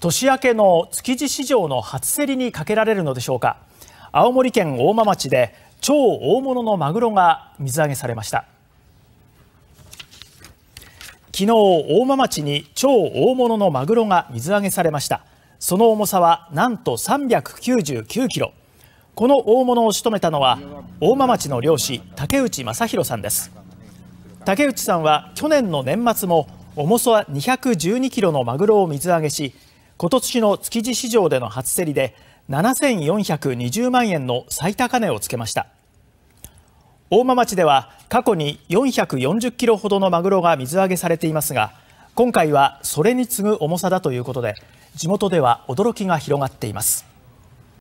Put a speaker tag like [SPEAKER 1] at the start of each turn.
[SPEAKER 1] 年明けの築地市場の初競りにかけられるのでしょうか青森県大間町で超大物のマグロが水揚げされました昨日大間町に超大物のマグロが水揚げされましたその重さはなんと399キロこの大物を仕留めたのは大間町の漁師竹内正弘さんです竹内さんは去年の年末も重さ212キロのマグロを水揚げし今年の築地市場での初競りで7420万円の最高値をつけました大間町では過去に440キロほどのマグロが水揚げされていますが今回はそれに次ぐ重さだということで地元では驚きが広がっています